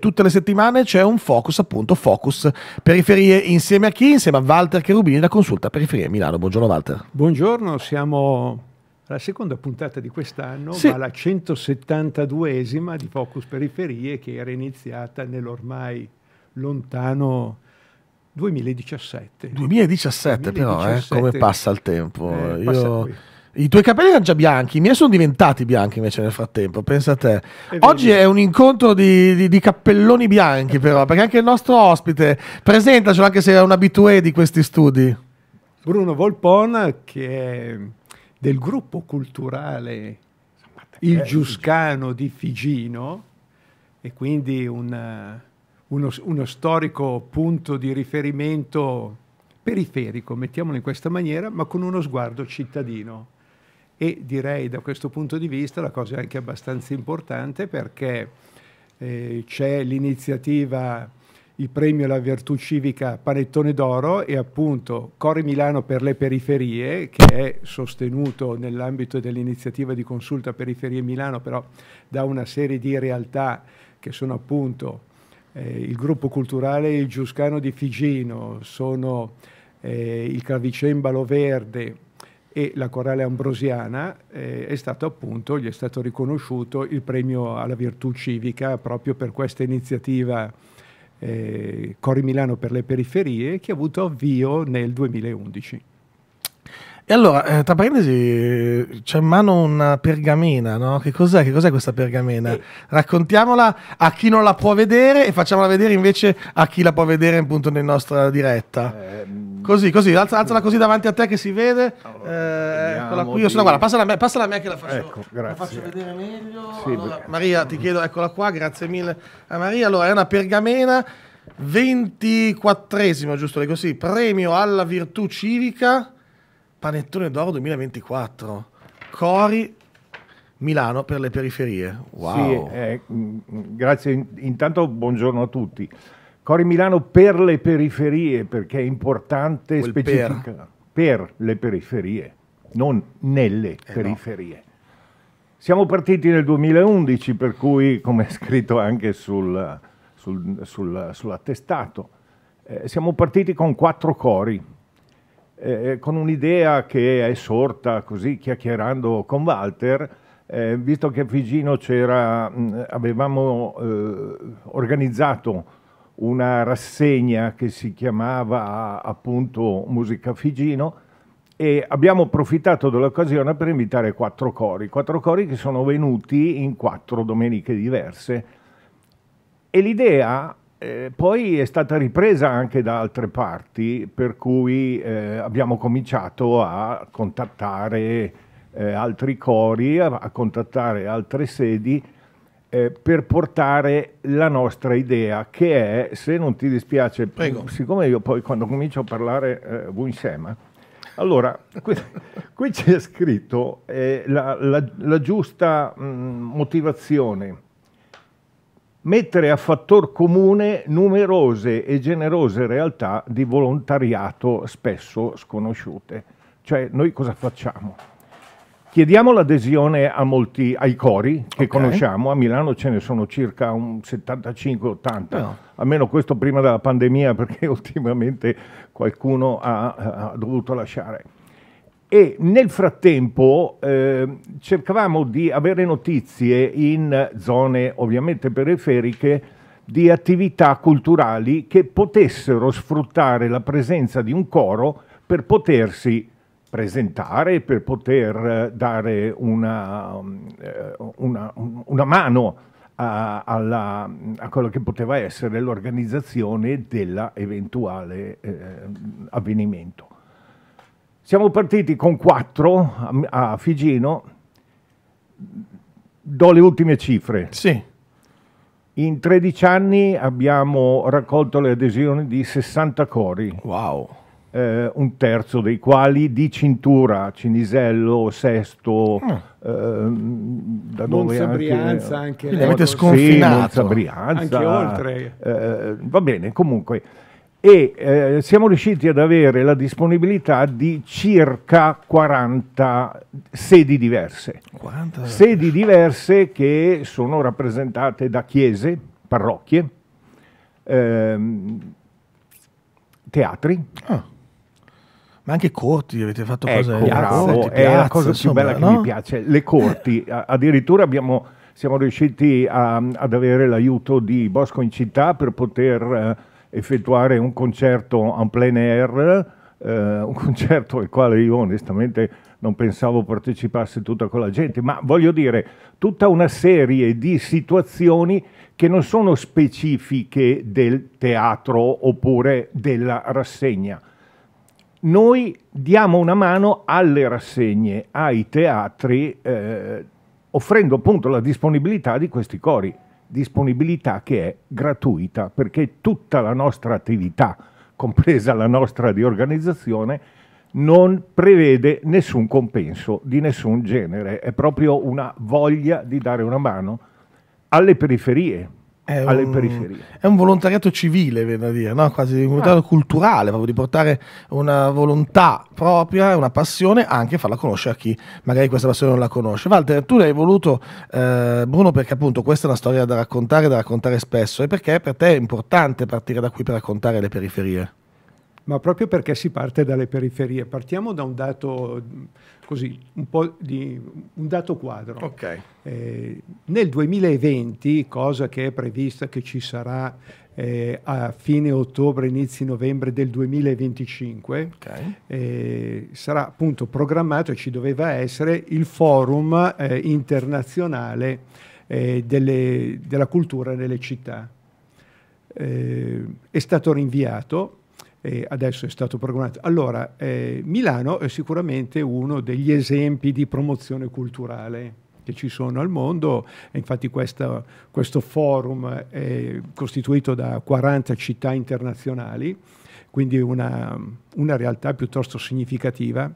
Tutte le settimane c'è un focus, appunto, focus periferie insieme a chi? Insieme a Walter Cherubini da Consulta Periferie Milano. Buongiorno Walter. Buongiorno, siamo alla seconda puntata di quest'anno, sì. ma la 172esima di Focus Periferie che era iniziata nell'ormai lontano 2017. 2017, 2017 però, eh, come passa il tempo. Eh, Io i tuoi capelli erano già bianchi, i miei sono diventati bianchi invece nel frattempo, pensa a te. Oggi è un incontro di, di, di, cappelloni bianchi però, perché anche il nostro ospite, presentacelo anche se è un abitué di questi studi. Bruno Volpon che è del gruppo culturale Il eh, Giuscano di Figino e quindi una, uno, uno storico punto di riferimento periferico, mettiamolo in questa maniera, ma con uno sguardo cittadino e direi da questo punto di vista la cosa è anche abbastanza importante perché eh, c'è l'iniziativa il premio alla virtù civica Panettone d'Oro e appunto Cori Milano per le periferie che è sostenuto nell'ambito dell'iniziativa di consulta periferie Milano però da una serie di realtà che sono appunto eh, il gruppo culturale Il Giuscano di Figino, sono eh, il Cravicembalo Verde, e la Corale Ambrosiana eh, è stato appunto, gli è stato riconosciuto il premio alla virtù civica proprio per questa iniziativa eh, Cori Milano per le periferie che ha avuto avvio nel 2011. E allora, eh, tra parentesi, c'è in mano una pergamena, no? Che cos'è, che cos'è questa pergamena? E... Raccontiamola a chi non la può vedere e facciamola vedere invece a chi la può vedere appunto nella nostra diretta. Eh, Così, così, alza, alzala così davanti a te che si vede. Allora, eh, eccola qui. Io sono, guarda, passala a, me, passala a me che la faccio, ecco, la faccio vedere meglio. Sì, allora, Maria, ti chiedo, eccola qua, grazie mille a Maria. Allora, è una pergamena 24esimo, giusto? Dico così, premio alla virtù civica, panettone d'oro 2024. Cori Milano per le periferie. Wow. Sì, eh, mm, mm, grazie. Intanto buongiorno a tutti. Cori Milano per le periferie, perché è importante Quel specifica Per. per. le periferie, non nelle eh periferie. No. Siamo partiti nel 2011, per cui, come è scritto anche sul, sul, sul, sull'attestato, eh, siamo partiti con quattro cori, eh, eh con un'idea che è sorta così chiacchierando con Walter, eh, visto che a Figino mh, avevamo eh, organizzato una rassegna che si chiamava appunto Musica Figino e abbiamo approfittato dell'occasione per invitare quattro cori, quattro cori che sono venuti in quattro domeniche diverse e l'idea eh, poi è stata ripresa anche da altre parti per cui eh, abbiamo cominciato a contattare eh, altri cori, a, a contattare altre sedi eh, per portare la nostra idea, che è, se non ti dispiace, Prego. siccome io poi quando comincio a parlare eh, voi insieme, allora, qui, qui c'è scritto eh, la, la, la, giusta mh, mm, motivazione. Mettere a fattor comune numerose e generose realtà di volontariato spesso sconosciute. Cioè, noi cosa facciamo? Chiediamo l'adesione a molti, ai cori che okay. conosciamo, a Milano ce ne sono circa 75-80, no. almeno questo prima della pandemia perché ultimamente qualcuno ha, ha dovuto lasciare. E nel frattempo eh, cercavamo di avere notizie in zone ovviamente periferiche di attività culturali che potessero sfruttare la presenza di un coro per potersi presentare per poter eh, dare una, mm, eh, una, una mano a, alla, a, quello che poteva essere l'organizzazione dell'eventuale eh, avvenimento. Siamo partiti con quattro a, a Figino, do le ultime cifre. Sì. In 13 anni abbiamo raccolto le adesioni di 60 cori. Wow eh, un terzo dei quali di cintura, Cinisello, Sesto, mm. ehm, da dove Monza anche, Brianza anche Quindi avete sconfinato. Sì, Brianza, anche oltre. Eh, va bene, comunque. E eh, siamo riusciti ad avere la disponibilità di circa 40 sedi diverse. 40. Sedi diverse che sono rappresentate da chiese, parrocchie, ehm, teatri. Ah ma anche corti avete fatto ecco, cose bravo, piazza, è eh, la cosa insomma, più bella no? che mi piace le corti eh. addirittura abbiamo, siamo riusciti a, ad avere l'aiuto di Bosco in città per poter eh, effettuare un concerto en plein air eh, un concerto al quale io onestamente non pensavo partecipasse tutta quella gente, ma voglio dire, tutta una serie di situazioni che non sono specifiche del teatro oppure della rassegna noi diamo una mano alle rassegne, ai teatri, eh, offrendo appunto la disponibilità di questi cori, disponibilità che è gratuita, perché tutta la nostra attività, compresa la nostra di organizzazione, non prevede nessun compenso di nessun genere, è proprio una voglia di dare una mano alle periferie, è alle un, periferie. È un volontariato civile, viene dire, no? quasi un volontariato ah. culturale, proprio di portare una volontà propria, una passione, anche farla conoscere a chi magari questa passione non la conosce. Walter, tu l'hai voluto, eh, Bruno, perché appunto questa è una storia da raccontare, da raccontare spesso, e perché per te è importante partire da qui per raccontare le periferie? ma proprio perché si parte dalle periferie. Partiamo da un dato, così, un di, un dato quadro. Okay. Eh, nel 2020, cosa che è prevista che ci sarà eh, a fine ottobre, inizi novembre del 2025, okay. eh, sarà appunto programmato e ci doveva essere il forum eh, internazionale eh, delle, della cultura nelle città. Eh, è stato rinviato eh, adesso è stato programmato. Allora, eh, Milano è sicuramente uno degli esempi di promozione culturale che ci sono al mondo, infatti questa, questo forum è costituito da 40 città internazionali, quindi una, una realtà piuttosto significativa.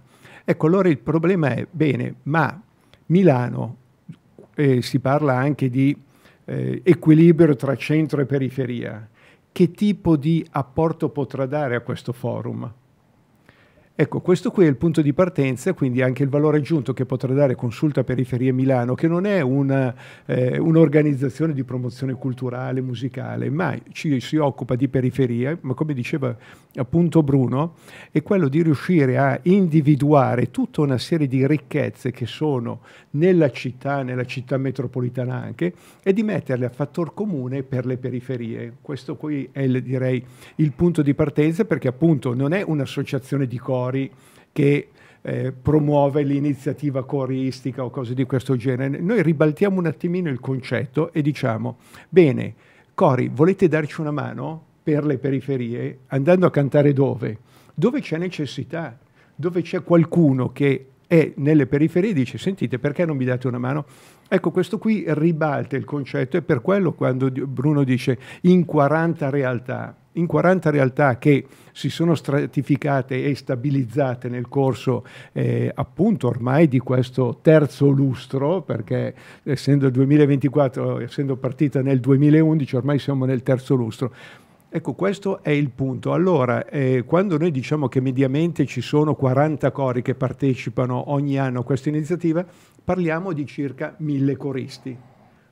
Ecco, allora il problema è, bene, ma Milano, eh, si parla anche di eh, equilibrio tra centro e periferia che tipo di apporto potrà dare a questo forum? Ecco, questo qui è il punto di partenza, quindi anche il valore aggiunto che potrà dare Consulta Periferie Milano, che non è una, eh, un'organizzazione di promozione culturale, musicale, ma ci si occupa di periferie, ma come diceva appunto Bruno, è quello di riuscire a individuare tutta una serie di ricchezze che sono nella città, nella città metropolitana anche, e di metterle a fattor comune per le periferie. Questo qui è, il, direi, il punto di partenza, perché appunto non è un'associazione di cose, Mori che eh, promuove l'iniziativa coristica o cose di questo genere. Noi ribaltiamo un attimino il concetto e diciamo, bene, Cori, volete darci una mano per le periferie andando a cantare dove? Dove c'è necessità, dove c'è qualcuno che è nelle periferie e dice, sentite, perché non mi date una mano? Ecco, questo qui ribalta il concetto e per quello quando Bruno dice in 40 realtà, in 40 realtà che si sono stratificate e stabilizzate nel corso eh, appunto ormai di questo terzo lustro, perché essendo il 2024, essendo partita nel 2011, ormai siamo nel terzo lustro. Ecco, questo è il punto. Allora, eh, quando noi diciamo che mediamente ci sono 40 cori che partecipano ogni anno a questa iniziativa, parliamo di circa mille coristi.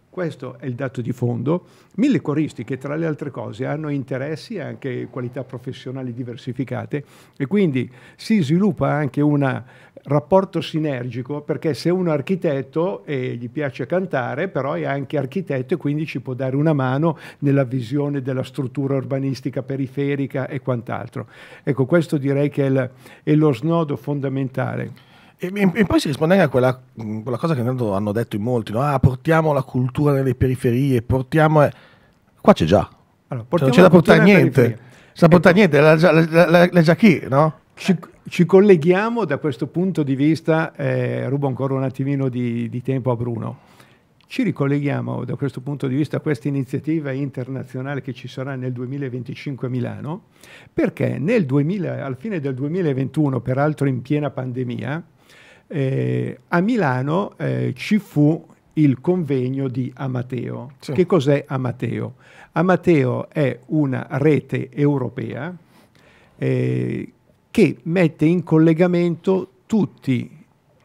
Questo è il dato di fondo. Mille coristi che tra le altre cose hanno interessi e anche qualità professionali diversificate e quindi si sviluppa anche un rapporto sinergico perché se uno è architetto e gli piace cantare però è anche architetto e quindi ci può dare una mano nella visione della struttura urbanistica periferica e quant'altro. Ecco questo direi che è, il, è lo snodo fondamentale. E, e, poi si risponde anche a quella, quella cosa che hanno detto in molti, no? ah, portiamo la cultura nelle periferie, portiamo... Eh. Qua c'è già, allora, cioè, non c'è da portare niente, c'è da portare niente, la, la, già chi, no? Ci, ci, colleghiamo da questo punto di vista, eh, rubo ancora un attimino di, di tempo a Bruno, ci ricolleghiamo da questo punto di vista a questa iniziativa internazionale che ci sarà nel 2025 a Milano, perché 2000, al fine del 2021, peraltro in piena pandemia, eh, a Milano eh, ci fu il convegno di Amateo. Sì. Che cos'è Amateo? Amateo è una rete europea eh, che mette in collegamento tutti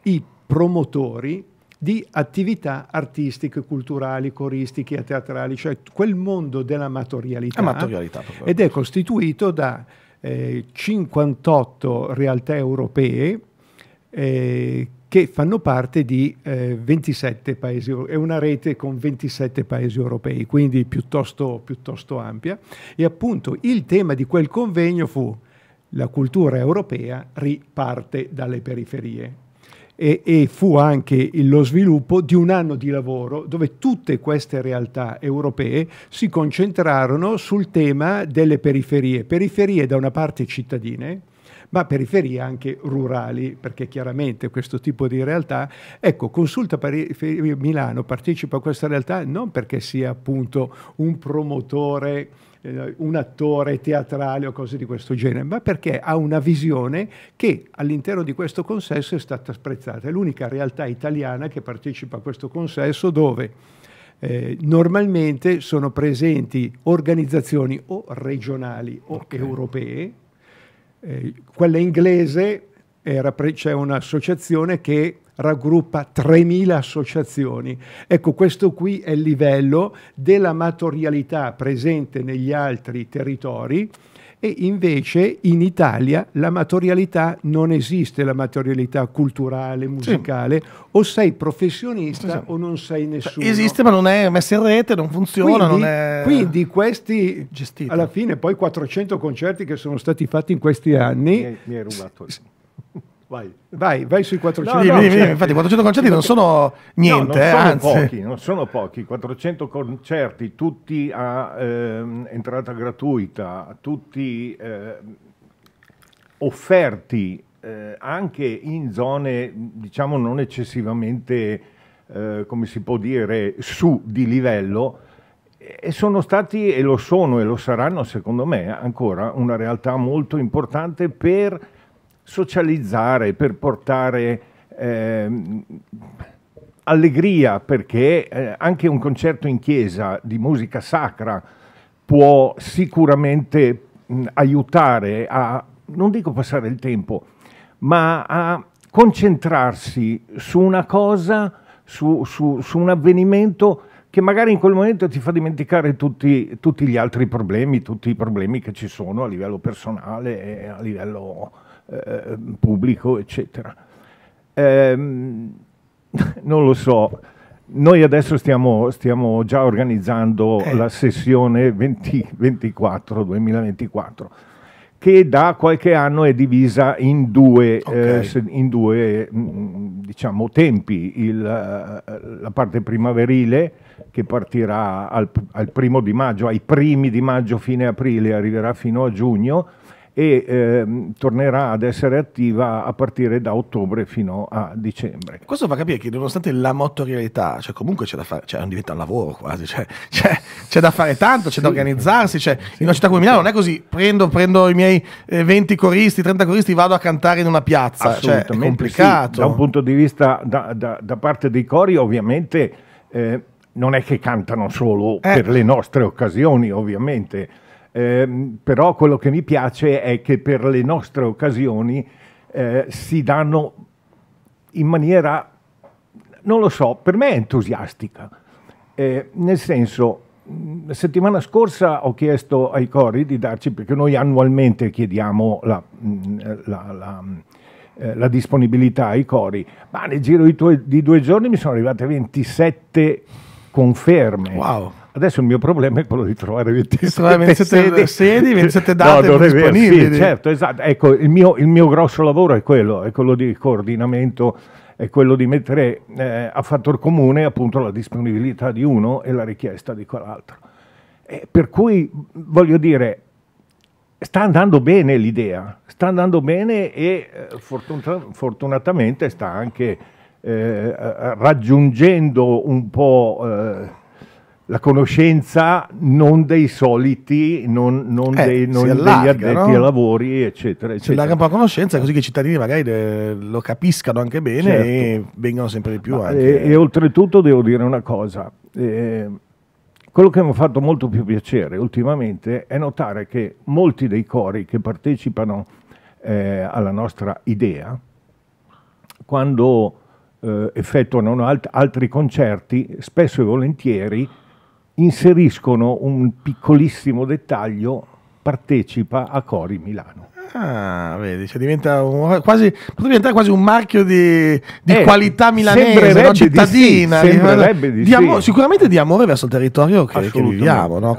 i promotori di attività artistiche, culturali, coristiche, teatrali, cioè quel mondo dell'amatorialità. Amatorialità, ed è costituito da eh, 58 realtà europee eh, che fanno parte di eh, 27 paesi, è una rete con 27 paesi europei, quindi piuttosto, piuttosto ampia. E appunto il tema di quel convegno fu la cultura europea riparte dalle periferie. E, e, fu anche lo sviluppo di un anno di lavoro dove tutte queste realtà europee si concentrarono sul tema delle periferie, periferie da una parte cittadine, ma periferie anche rurali, perché chiaramente questo tipo di realtà, ecco, Consulta Pari- Milano partecipa a questa realtà non perché sia appunto un promotore eh, un attore teatrale o cose di questo genere, ma perché ha una visione che all'interno di questo consesso è stata sprezzata. È l'unica realtà italiana che partecipa a questo consesso dove eh, normalmente sono presenti organizzazioni o regionali o okay. europee eh, quella inglese c'è un'associazione che raggruppa 3.000 associazioni. Ecco, questo qui è il livello dell'amatorialità presente negli altri territori e invece in Italia la materialità non esiste, la materialità culturale, musicale, sì. o sei professionista esatto. o non sei cioè, nessuno. Esiste ma non è messa in rete, non funziona, quindi, non è... Quindi questi, gestito. alla fine poi 400 concerti che sono stati fatti in questi anni... Mi hai, mi hai Vai. Vai, vai sui 400 no, no, cioè, infatti 400 concerti non sono niente, no, non sono anzi. Pochi, non sono pochi, 400 concerti, tutti a ehm, entrata gratuita, tutti eh, offerti eh, anche in zone, diciamo, non eccessivamente, eh, come si può dire, su di livello, e sono stati, e lo sono e lo saranno secondo me ancora, una realtà molto importante per socializzare, per portare eh, allegria, perché eh, anche un concerto in chiesa di musica sacra può sicuramente mh, aiutare a, non dico passare il tempo, ma a concentrarsi su una cosa, su, su, su un avvenimento che magari in quel momento ti fa dimenticare tutti, tutti, gli altri problemi, tutti i problemi che ci sono a livello personale a livello Ehm, pubblico, eccetera. Ehm, non lo so, noi adesso stiamo, stiamo già organizzando eh. la sessione 20, 24, 2024 che da qualche anno è divisa in due, okay. eh, in due mm, diciamo, tempi, Il, la parte primaverile che partirà al, al, primo di maggio, ai primi di maggio fine aprile, arriverà fino a giugno, e ehm, tornerà ad essere attiva a partire da ottobre fino a dicembre. Questo fa capire che nonostante la motorialità, cioè comunque c'è da fare, cioè diventa un lavoro quasi, cioè, c'è, cioè, c'è, da fare tanto, c'è sì. da organizzarsi, cioè, sì. in una città come Milano non è così, prendo, prendo i miei eh, 20 coristi, 30 coristi, vado a cantare in una piazza, cioè, è complicato. Sì. Da un punto di vista, da, da, da parte dei cori ovviamente... Eh, non è che cantano solo eh. per le nostre occasioni, ovviamente, Ehm, però quello che mi piace è che per le nostre occasioni eh, si danno in maniera, non lo so, per me è entusiastica. Eh, nel senso, la mm, settimana scorsa ho chiesto ai cori di darci, perché noi annualmente chiediamo la, mm, la, la, mm, eh, la disponibilità ai cori, ma nel giro di, due, di due giorni mi sono arrivate 27 conferme. Wow Adesso il mio problema è quello di trovare 27, 27 sedi, sedi, 27 date no, disponibili. Sì, certo, esatto. Ecco, il mio, il mio grosso lavoro è quello, è quello di coordinamento è quello di mettere eh, a fattor comune appunto la disponibilità di uno e la richiesta di quell'altro. E eh, per cui voglio dire, sta andando bene l'idea, sta andando bene e eh, fortunatamente sta anche eh, raggiungendo un po' eh, la conoscenza non dei soliti, non, non, eh, dei, non allarga, degli addetti no? ai lavori, eccetera. eccetera. Si allarga un po' la conoscenza così che i cittadini magari de- lo capiscano anche bene certo. e vengano sempre di più. E, eh, e, oltretutto devo dire una cosa, eh, quello che mi ha fatto molto più piacere ultimamente è notare che molti dei cori che partecipano eh, alla nostra idea, quando eh, effettuano alt- altri concerti, spesso e volentieri inseriscono un piccolissimo dettaglio partecipa a Cori Milano. Ah, vedi, cioè diventa un, quasi, diventare quasi un marchio di, di eh, qualità milanese, no? cittadina. Di sì, di, di amo, sì. Sicuramente di amore verso il territorio che, che viviamo. No?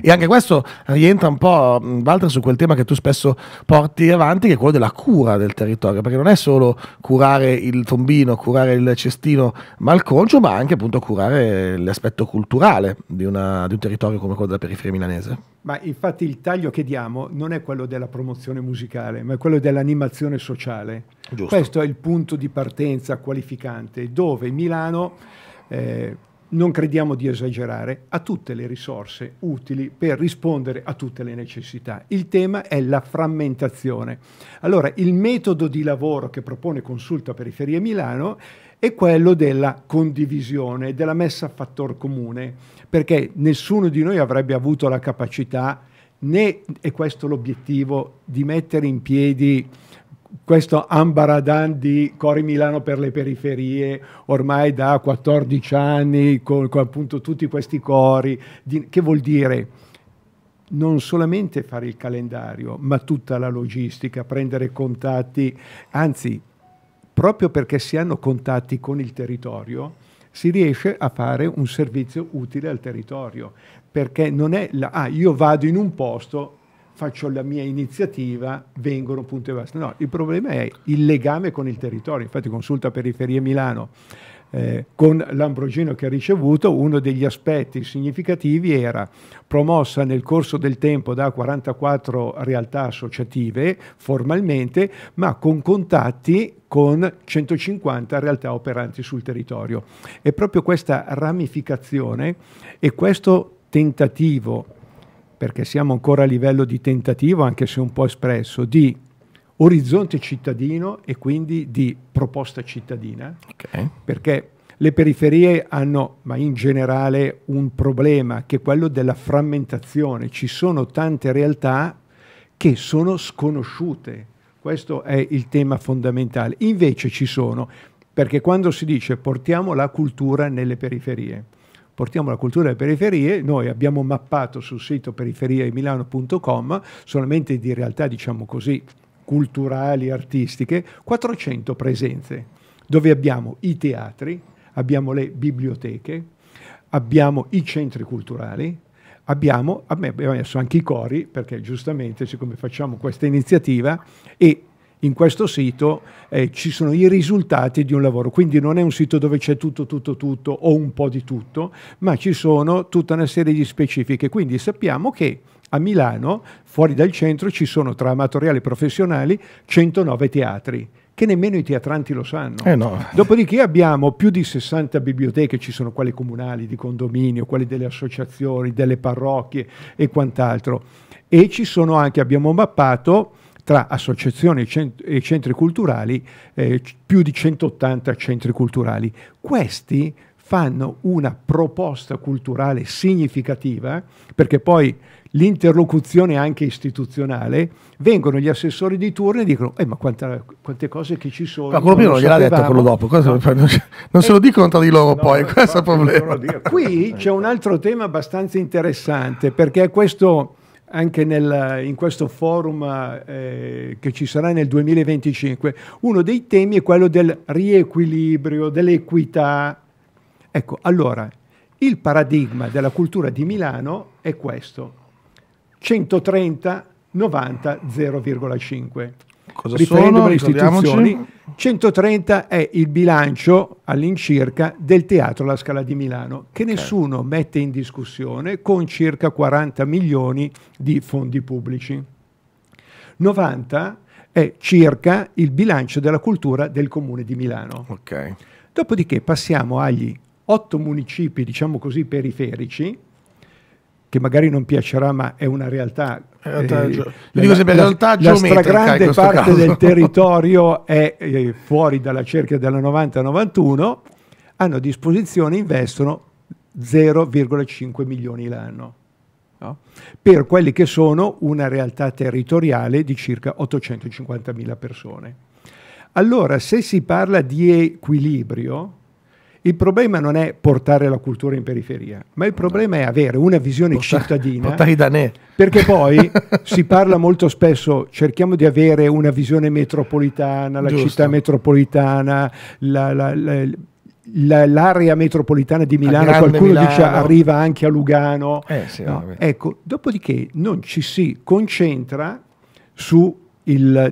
E anche questo rientra un po', Walter, su quel tema che tu spesso porti avanti, che è quello della cura del territorio, perché non è solo curare il tombino, curare il cestino malconcio, ma anche appunto curare l'aspetto culturale di, una, di un territorio come quello della periferia milanese. Ma infatti il taglio che diamo non è quello della promozione dell'animazione musicale, ma è quello dell'animazione sociale. Giusto. Questo è il punto di partenza qualificante dove Milano, eh, non crediamo di esagerare, ha tutte le risorse utili per rispondere a tutte le necessità. Il tema è la frammentazione. Allora, il metodo di lavoro che propone Consulta Periferia Milano è quello della condivisione, della messa a fattor comune, perché nessuno di noi avrebbe avuto la capacità di né è questo l'obiettivo di mettere in piedi questo ambaradan di Cori Milano per le periferie ormai da 14 anni con, con appunto tutti questi cori, di, che vuol dire non solamente fare il calendario, ma tutta la logistica, prendere contatti, anzi proprio perché si hanno contatti con il territorio, si riesce a fare un servizio utile al territorio perché non è la, ah, io vado in un posto, faccio la mia iniziativa, vengono punto e basta. No, il problema è il legame con il territorio. Infatti consulta Periferie Milano eh, con l'Ambrogino che ha ricevuto, uno degli aspetti significativi era promossa nel corso del tempo da 44 realtà associative formalmente, ma con contatti con 150 realtà operanti sul territorio. E proprio questa ramificazione e questo tentativo, perché siamo ancora a livello di tentativo, anche se un po' espresso, di orizzonte cittadino e quindi di proposta cittadina, okay. perché le periferie hanno, ma in generale, un problema che è quello della frammentazione. Ci sono tante realtà che sono sconosciute. Questo è il tema fondamentale. Invece ci sono, perché quando si dice portiamo la cultura nelle periferie, portiamo la cultura alle periferie, noi abbiamo mappato sul sito periferiaemilano.com solamente di realtà, diciamo così, culturali, artistiche, 400 presenze, dove abbiamo i teatri, abbiamo le biblioteche, abbiamo i centri culturali, abbiamo, abbiamo messo anche i cori, perché giustamente, siccome facciamo questa iniziativa, e in questo sito eh, ci sono i risultati di un lavoro, quindi non è un sito dove c'è tutto, tutto, tutto o un po' di tutto, ma ci sono tutta una serie di specifiche, quindi sappiamo che a Milano, fuori dal centro, ci sono tra amatoriali e professionali 109 teatri che nemmeno i teatranti lo sanno. Eh no. Dopodiché abbiamo più di 60 biblioteche, ci sono quelle comunali, di condominio, quelle delle associazioni, delle parrocchie e quant'altro. E ci sono anche, abbiamo mappato tra associazioni e centri culturali, eh, più di 180 centri culturali. Questi fanno una proposta culturale significativa, perché poi l'interlocuzione anche istituzionale, vengono gli assessori di turno e dicono eh, ma quanta, quante cose che ci sono. Ma quello prima non gliel'ha detto quello dopo, no. non, non se lo eh, dicono tra di loro no, poi, no, questo è il problema. Qui c'è un altro tema abbastanza interessante, perché questo anche nel, in questo forum eh, che ci sarà nel 2025, uno dei temi è quello del riequilibrio, dell'equità. Ecco, allora, il paradigma della cultura di Milano è questo, 130, 90, 0,5. Cosa sono? le istituzioni, 130 è il bilancio all'incirca del Teatro La Scala di Milano, che okay. nessuno mette in discussione con circa 40 milioni di fondi pubblici. 90 è circa il bilancio della cultura del Comune di Milano. Okay. Dopodiché passiamo agli otto municipi, diciamo così, periferici, che magari non piacerà, ma è una realtà. realtà eh, gio- la, realtà la, stragrande parte caso. del territorio è eh, fuori dalla cerchia della 90-91, hanno a disposizione, investono 0,5 milioni l'anno. No? per quelli che sono una realtà territoriale di circa 850 mila persone. Allora, se si parla di equilibrio, il problema non è portare la cultura in periferia, ma il problema è avere una visione portare, cittadina. Portare da me. Perché poi si parla molto spesso, cerchiamo di avere una visione metropolitana, la Giusto. città metropolitana, la, la, la, l'area metropolitana di Milano, qualcuno Milano. dice arriva anche a Lugano. Eh, sì, no. Ecco, dopodiché non ci si concentra sul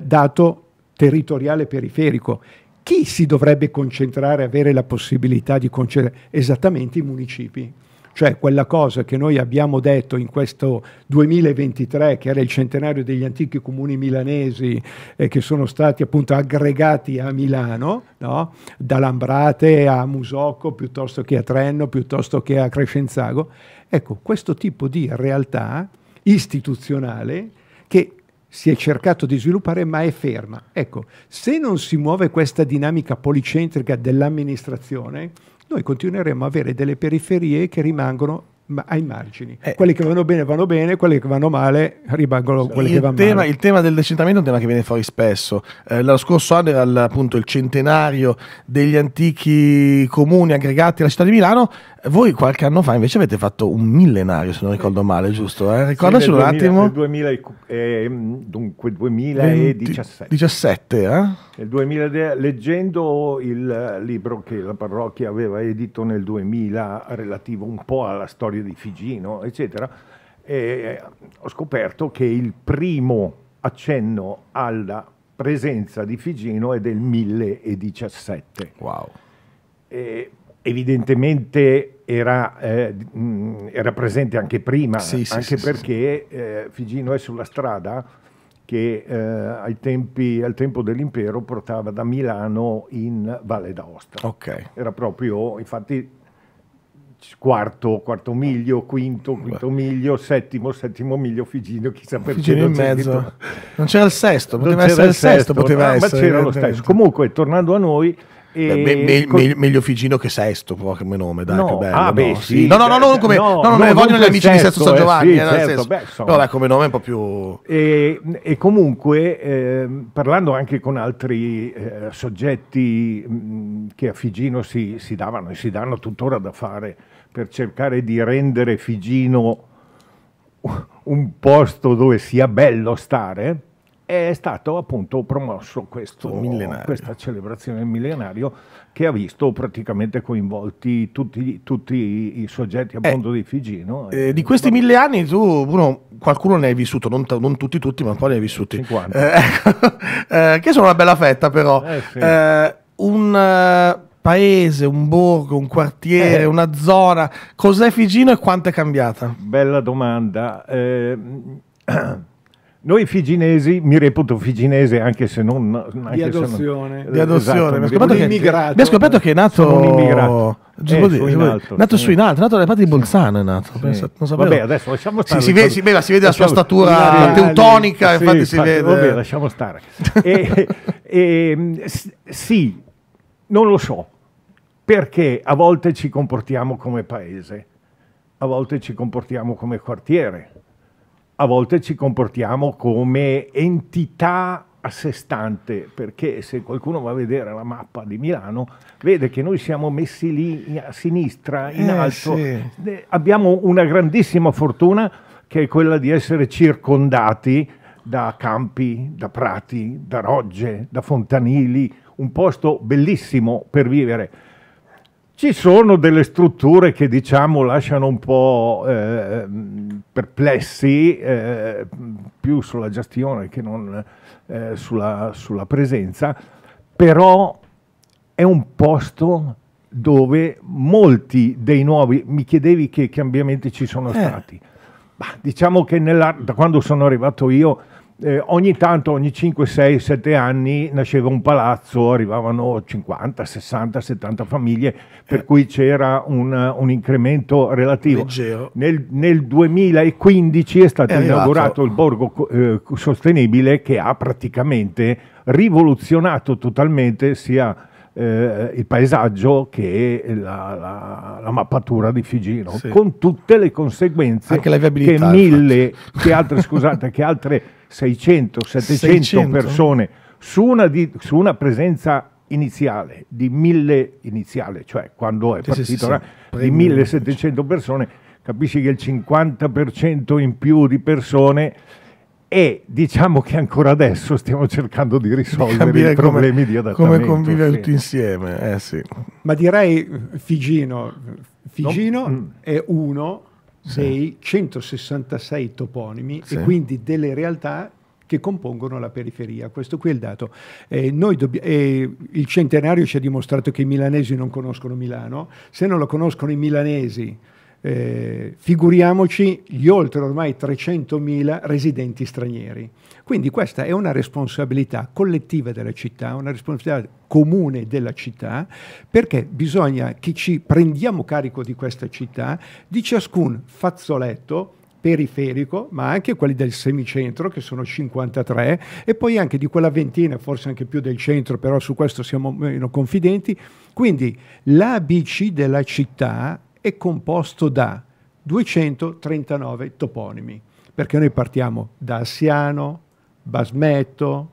dato territoriale periferico chi si dovrebbe concentrare, avere la possibilità di concedere? Esattamente i municipi. Cioè quella cosa che noi abbiamo detto in questo 2023, che era il centenario degli antichi comuni milanesi eh, che sono stati appunto aggregati a Milano, no? da Lambrate a Musocco, piuttosto che a Trenno, piuttosto che a Crescenzago. Ecco, questo tipo di realtà istituzionale che si è cercato di sviluppare ma è ferma. Ecco, se non si muove questa dinamica policentrica dell'amministrazione, noi continueremo a avere delle periferie che rimangono ai margini. Eh, quelle che vanno bene vanno bene, quelle che vanno male rimangono quelle che vanno tema, male. Il tema del decentramento è un tema che viene fuori spesso. Eh, l'anno scorso anno era appunto il centenario degli antichi comuni aggregati alla città di Milano voi qualche anno fa invece avete fatto un millenario, se non ricordo male, giusto? Eh? Ricordaci sì, un 2000, attimo. Nel 2000, eh, mm, dunque 2017. 17, eh? Nel 2000, leggendo il libro che la parrocchia aveva edito nel 2000, relativo un po' alla storia di Figino, eccetera, eh, ho scoperto che il primo accenno alla presenza di Figino è del 1017. Wow. Eh, evidentemente era, eh, mm, era, presente anche prima, sì, sì, anche sì, perché eh, Figino è sulla strada che eh, ai tempi, al tempo dell'impero portava da Milano in Valle d'Aosta. Okay. Era proprio, infatti, quarto, quarto miglio, quinto, quinto Beh. miglio, settimo, settimo miglio, Figino, chissà perché. Figino in mezzo. Non c'era il sesto, poteva essere il sesto, sesto poteva no, essere. Ma c'era lo stesso. Comunque, tornando a noi e me, me, con... me, meglio Figino che Sesto, come nome, dai, no. più bello. Ah, no, sì, no, no, no, non certo. come, no, no, no, non vogliono gli amici sesto, di Sesto San Giovanni. Eh, sì, eh, certo, beh, no, beh, come nome è un po' più... E, e comunque, eh, parlando anche con altri eh, soggetti mh, che a Figino si, si, davano e si danno tuttora da fare per cercare di rendere Figino un posto dove sia bello stare, è stato appunto promosso questo, questa celebrazione millenario che ha visto praticamente coinvolti tutti, tutti i soggetti eh, appunto eh, di Figino. Eh, di questi mille anni tu, Bruno, qualcuno ne hai vissuto, non, non tutti, tutti, ma un po' ne hai vissuti. 50. Eh, ecco. eh, che sono una bella fetta però. Eh, sì. un paese, un borgo, un quartiere, eh, una zona, cos'è Figino e quanto è cambiata? Bella domanda. Eh, Noi figinesi, mi reputo figinese anche se non... Anche di adozione. Se non, di adozione. Eh, esatto, mi, mi, mi ho scoperto che è nato... Sono un immigrato. Eh, su in alto, nato su in alto, nato dalle parti di Bolzano è nato. Sì. Pensa, non sapevo. Vabbè, adesso lasciamo stare. Sì, si, vede, si, vede, si vede la sua statura teutonica, sì, infatti si vede. Vabbè, lasciamo stare. e, e, sì, non lo so, perché a volte ci comportiamo come paese, a volte ci comportiamo come quartiere a volte ci comportiamo come entità a sé stante, perché se qualcuno va a vedere la mappa di Milano, vede che noi siamo messi lì a sinistra, in eh, alto. Sì. Abbiamo una grandissima fortuna che è quella di essere circondati da campi, da prati, da rogge, da fontanili, un posto bellissimo per vivere ci sono delle strutture che diciamo lasciano un po' eh, perplessi eh, più sulla gestione che non eh, sulla, sulla, presenza, però è un posto dove molti dei nuovi, mi chiedevi che cambiamenti ci sono eh. stati, bah, diciamo che nella, da quando sono arrivato io eh, ogni tanto, ogni 5, 6, 7 anni nasceva un palazzo, arrivavano 50, 60, 70 famiglie, per eh. cui c'era un, un incremento relativo. Nel, nel, 2015 è stato è inaugurato il borgo eh, sostenibile che ha praticamente rivoluzionato totalmente sia eh, il paesaggio che la, la, la mappatura di Figino, sì. con tutte le conseguenze che mille, che altre, scusate, che altre 600, 700 600? persone su una, di, su una presenza iniziale di mille iniziale, cioè quando è partito, sì, sì, sì. di 1700 persone, capisci che il 50% in più di persone e diciamo che ancora adesso stiamo cercando di risolvere di i problemi come, di adattamento. Come convivere sì. tutti insieme, eh sì. Ma direi eh, Figino, Figino no? Mm. è uno sì. dei 166 toponimi sì. e quindi delle realtà che compongono la periferia. Questo qui è il dato. Eh, dobb- eh, il centenario ci ha dimostrato che i milanesi non conoscono Milano. Se non lo conoscono i milanesi, eh, figuriamoci gli oltre ormai 300.000 residenti stranieri. Quindi questa è una responsabilità collettiva della città, una responsabilità comune della città, perché bisogna che ci prendiamo carico di questa città, di ciascun fazzoletto periferico, ma anche quelli del semicentro, che sono 53, e poi anche di quella ventina, forse anche più del centro, però su questo siamo meno confidenti. Quindi l'ABC della città è composto da 239 toponimi, perché noi partiamo da Assiano, Basmetto,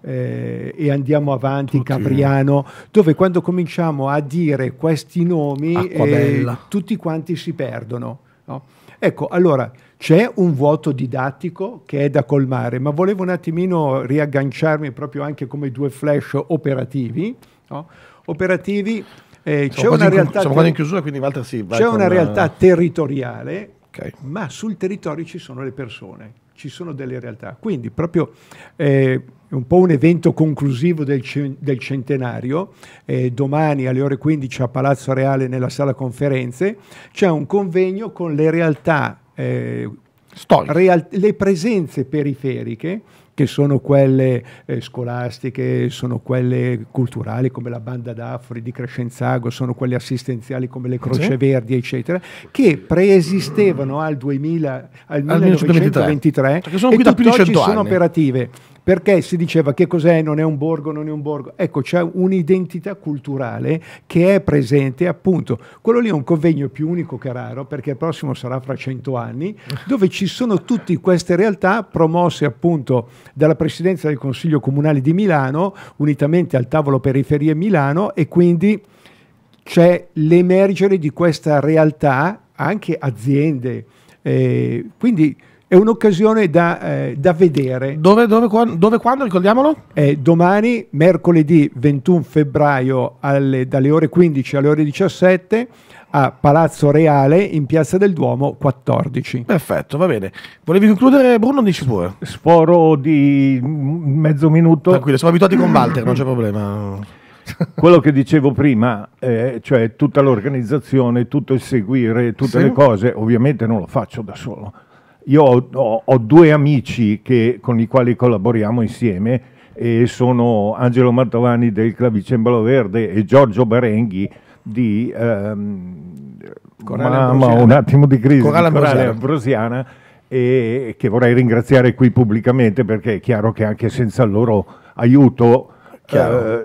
eh, e andiamo avanti, tutti. Capriano, dove quando cominciamo a dire questi nomi eh, tutti quanti si perdono. No? Ecco, allora c'è un vuoto didattico che è da colmare, ma volevo un attimino riagganciarmi proprio anche come due flash operativi. No? Operativi eh, c'è una realtà, in, ter- in chiusura, quindi Walter sì, C'è una realtà la... Eh, territoriale, okay. ma sul territorio ci sono le persone, ci sono delle realtà. Quindi proprio eh, un po' un evento conclusivo del, cen- del centenario, eh, domani alle ore 15 a Palazzo Reale nella sala conferenze, c'è un convegno con le realtà, eh, real- le presenze periferiche che sono quelle eh, scolastiche, sono quelle culturali come la banda d'Afri di Crescenzago, sono quelle assistenziali come le Croce sì. Verdi, eccetera, che preesistevano al, 2000, al, al 1923 1923 cioè, sono e tutt'oggi sono anni. operative perché si diceva che cos'è, non è un borgo, non è un borgo. Ecco, c'è un'identità culturale che è presente, appunto. Quello lì è un convegno più unico che raro, perché il prossimo sarà fra cento anni, dove ci sono tutte queste realtà promosse appunto dalla Presidenza del Consiglio Comunale di Milano, unitamente al tavolo periferie Milano, e quindi c'è l'emergere di questa realtà, anche aziende. Eh, quindi è un'occasione da, eh, da vedere. Dove, dove, dove, quando, ricordiamolo? Eh, domani, mercoledì 21 febbraio, alle, dalle ore 15 alle ore 17, a Palazzo Reale in Piazza del Duomo 14. Perfetto, va bene. Volevi concludere, Bruno? Dici pure. Sforo di mezzo minuto. Tranquillo, siamo abituati con Walter, non c'è problema. quello che dicevo prima, eh, cioè tutta l'organizzazione, tutto il seguire, tutte sì. le cose, ovviamente non lo faccio da solo, io ho, ho, due amici che, con i quali collaboriamo insieme, e sono Angelo Mantovani del Clavicembalo Verde e Giorgio Barenghi di ehm, Corale Mamma, un attimo di crisi Corale, Corale Ambrosiana e che vorrei ringraziare qui pubblicamente perché è chiaro che anche senza il loro aiuto eh,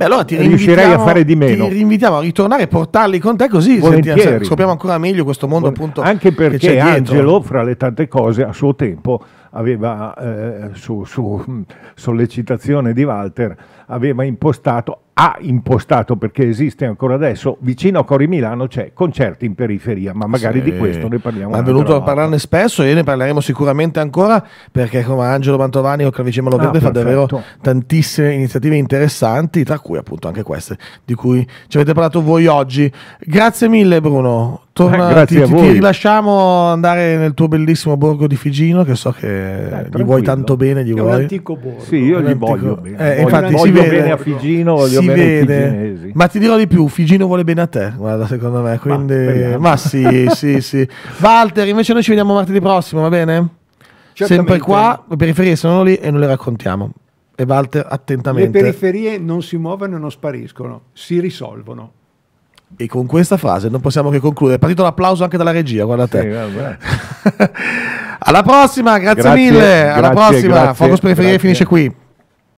Beh, allora ti riuscirei a fare di meno. Ti invitiamo a ritornare e portarli con te così senti, scopriamo ancora meglio questo mondo appunto. Anche perché Angelo, fra le tante cose, a suo tempo aveva eh, su, su sollecitazione di Walter aveva impostato, ha impostato perché esiste ancora adesso, vicino a Cori Milano c'è concerti in periferia, ma magari sì. di questo ne parliamo. È venuto a parlarne spesso e ne parleremo sicuramente ancora perché come Angelo Mantovani o Clavicemolo Verde ah, fa davvero tantissime iniziative interessanti, tra cui appunto anche queste di cui ci avete parlato voi oggi. Grazie mille Bruno, Torna, eh, ti, ti, ti, rilasciamo andare nel tuo bellissimo borgo di Figino che so che eh, gli vuoi tanto bene. Gli è vuoi. un antico borgo. Sì, io gli voglio bene. Eh, infatti, si vede voglio vede, bene a Figino, voglio bene vede. figinesi. Ma ti dirò di più, Figino vuole bene a te, guarda, secondo me, quindi... Ma, ma sì, sì, sì. Walter, invece noi ci vediamo martedì prossimo, va bene? Certamente. Sempre qua, le periferie sono lì e non le raccontiamo. E Walter, attentamente. Le periferie non si muovono e non spariscono, si risolvono. E con questa frase non possiamo che concludere. È partito l'applauso anche dalla regia, guarda te. Sì, Alla prossima, grazie, grazie mille. Grazie, Alla prossima, grazie, Focus Periferie finisce qui.